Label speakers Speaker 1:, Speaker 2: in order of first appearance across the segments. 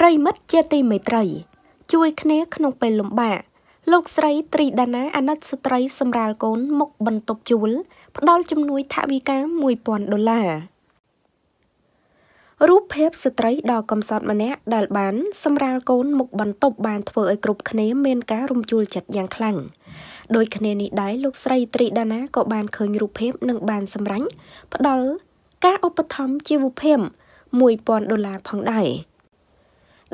Speaker 1: ប្រិមិត្តជាទីមេត្រី ជួយគ្នាក្នុងពេលលំបាកលោកស្រីត្រីដាណាអាណិតស្ត្រីសម្រាលកូន មុខបន្ទប់ជួល ផ្ដល់ជំនួយថវិកា1000ដុល្លាររូបភាពស្ត្រីដ៏កំសត់ម្នាក់ដែលបាន សម្រាលកូនមុខបន្ទប់បាន ធ្វើឲ្យគ្រប់គ្នាមានការរំជួលចិត្តយ៉ាងខ្លាំងដោយគ្នានេះដែរលោកស្រីត្រីដាណាក៏បានឃើញរូបភាពនិងបាន សម្រាញ់ផ្ដល់ការឧបត្ថម្ភជីវភាព1000ដុល្លារផងដែរ។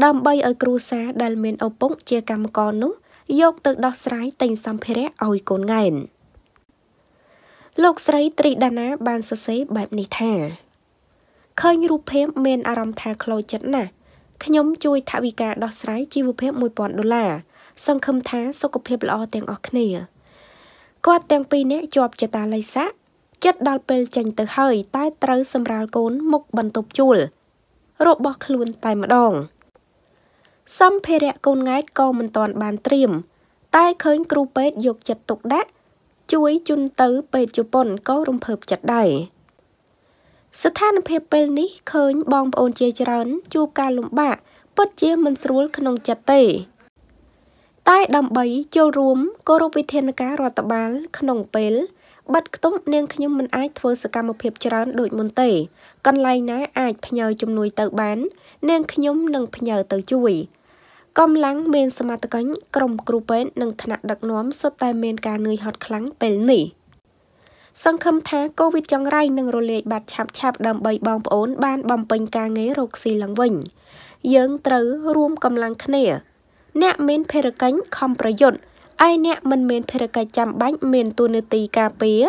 Speaker 1: ដើម្បីឲ្យគ្រួសារដែលមានឪពុកជាកម្មករនោះយកទៅដោះស្រាយទិញសម្ភារៈឲ្យកូនង៉ែនលោកស្រីត្រីដាណាបានសរសេរបែបនេះថាឃើញរូបភាពមានអារម្មណ៍ថាខ្លោចចិត្តណាស់ខ្ញុំជួយថវិកាដោះស្រាយជីវភាព1000ដុល្លារសង្ឃឹមថាសុខភាពល្អទាំងអស់គ្នាគាត់ទាំងពីរនាក់ជាប់ចតាល័យស័កចិត្តដល់ពេលចេញទៅហើយតែត្រូវសម្រាលកូនមុខបន្ទប់ជួលរបស់ខ្លួនតែម្ដងសម្ភារៈកូនង៉ែតក៏មិនទាន់បានត្រៀមតែឃើញគ្រូពេទ្យយកចិត្តទុកដាក់ ជួយជន់ទៅ ពេទ្យជប៉ុនក៏រំភើបចិត្តដែរស្ថានភាពពេលនេះឃើញបងប្អូនជាច្រើន ជួបការលំបាកពិតជាមិនស្រួលក្នុងចិត្តទេ តែដើម្បីចូលរួមគោរពវិធានការរដ្ឋបាលក្នុងពេលបាត់ខ្ទង់នាងខ្ញុំមិនអាច ធ្វើសកម្មភាពច្រើនដូចមុនទេកន្លែងណាអាចផ្ញើជំនួយ ទៅបាននាងខ្ញុំនឹងផ្ញើទៅជួយកម្លាំងមានសមត្ថកិច្ចក្រុមគ្រូពេទ្យនិងថ្នាក់ដឹកនាំសុទ្ធតែមានការនឿយហត់ខ្លាំងពេលនេះសង្ឃឹមថាកូវីដចង្រៃនឹងរលាយបាត់ឆាប់ឆាប់ដើម្បីបងប្អូនបានបំពេញការងាររកស៊ីឡើងវិញ យើងត្រូវរួមកម្លាំងគ្នាអ្នកមានភារកិច្ចខំប្រយុទ្ធឯអ្នកមិនមានភារកិច្ចចាំបាច់មានទូនាទីការពារ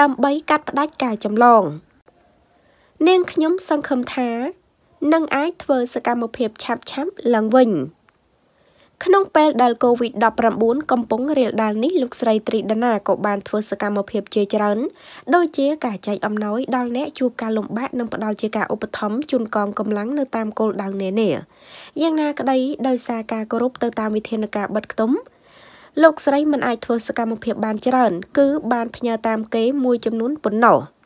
Speaker 1: ដើម្បីកាត់ផ្ដាច់ការចម្លង នាងខ្ញុំសង្ឃឹមថានឹងអាចធ្វើសកម្មភាពឆាប់ឆាប់ឡើងវិញ។ក្នុងពេលដែល COVID-19 កំពុងរាលដាលនេះលោកស្រីត្រីដាណាក៏បានធ្វើសកម្មភាពជាច្រើន ដូចជាការចែកអំណោយដល់អ្នកជួបការលំបាកនិងផ្តល់ជាការឧបត្ថម្ភជូនកងកម្លាំងនៅតាមគោលដៅនានាយ៉ាងណាក្តីដោយសារការគោរពទៅតាមវិធានការបិទខ្ទុំលោកស្រីមិនអាចធ្វើសកម្មភាពបានច្រើនគឺបានផ្ញើតាមគេមួយចំនួនប៉ុណ្ណោះ។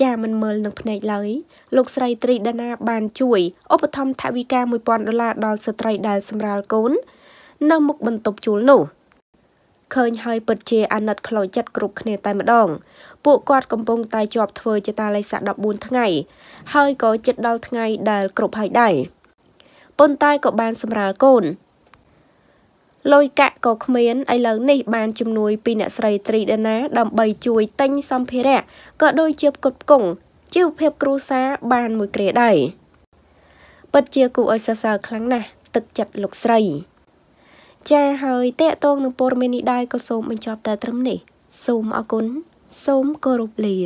Speaker 1: ចាមិនមើលនឹងភ្នែកឡើយលោកស្រីត្រីដាណា បាន ជួយឧបត្ថម្ភថវិកា1000ដុល្លារដល់ស្ត្រីដែលសម្រាលកូននៅមុខបន្ទប់ជួលនោះឃើញហើយពិតជាអាណិតខ្លោចចិត្តគ្រប់គ្នាតែម្ដង ពួកគាត់កំពុងតែជាប់ធ្វើជាតាល័យស័ក14ថ្ងៃ ហើយក៏ជិតដល់ថ្ងៃដែលគ្រប់ហើយដែរប៉ុន្តែក៏បានសម្រាលកូនលុយកាក់ក៏គ្មានឥឡូវនេះបានជំនួយពីអ្នកស្រីត្រីដាណាដើម្បីជួយទិញសម្ភារៈក៏ដូចជាផ្គត់ផ្គង់ជីវភាពគ្រួសារបានមួយគ្រាដែរពិតជាគួរឲ្យសរសើរខ្លាំងណាស់ទឹកចិត្តលោកស្រី ចាហើយតេតងនឹងព័ត៌មាននេះដែរក៏សូមបញ្ចប់តែត្រឹមនេះសូមអរគុណសូមគោរពលា